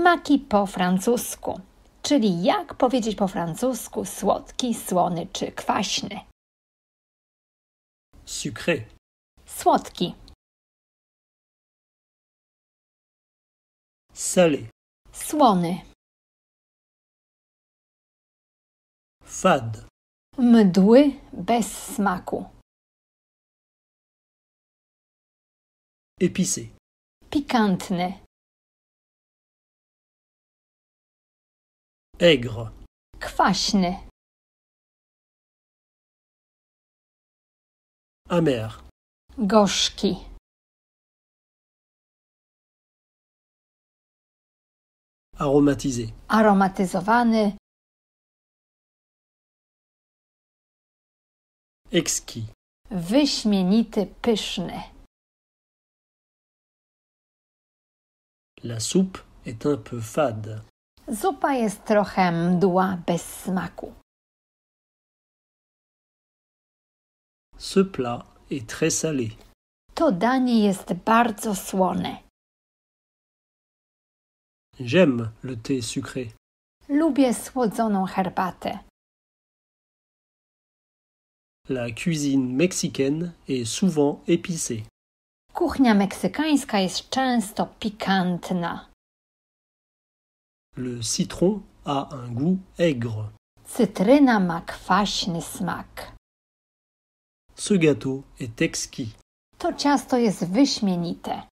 Smaki po francusku, czyli jak powiedzieć po francusku słodki, słony czy kwaśny. Sucré. Słodki. Salé. Słony. Fad. Mdły bez smaku. Épicé. Pikantny. aigre kwaśny amer gorzki aromatisé aromatyzowany exquis wyśmienity pyszny La soupe est un peu fade. Zupa jest trochę mdła, bez smaku. Ce plat est très salé. To danie jest bardzo słone. J'aime le thé sucré. Lubię słodzoną herbatę. La cuisine mexicaine est souvent épicée. Kuchnia meksykańska jest często pikantna. Le citron a un goût aigre. Cytryna ma kwaśny smak. Ce gâteau est exquis. To ciasto jest wyśmienite.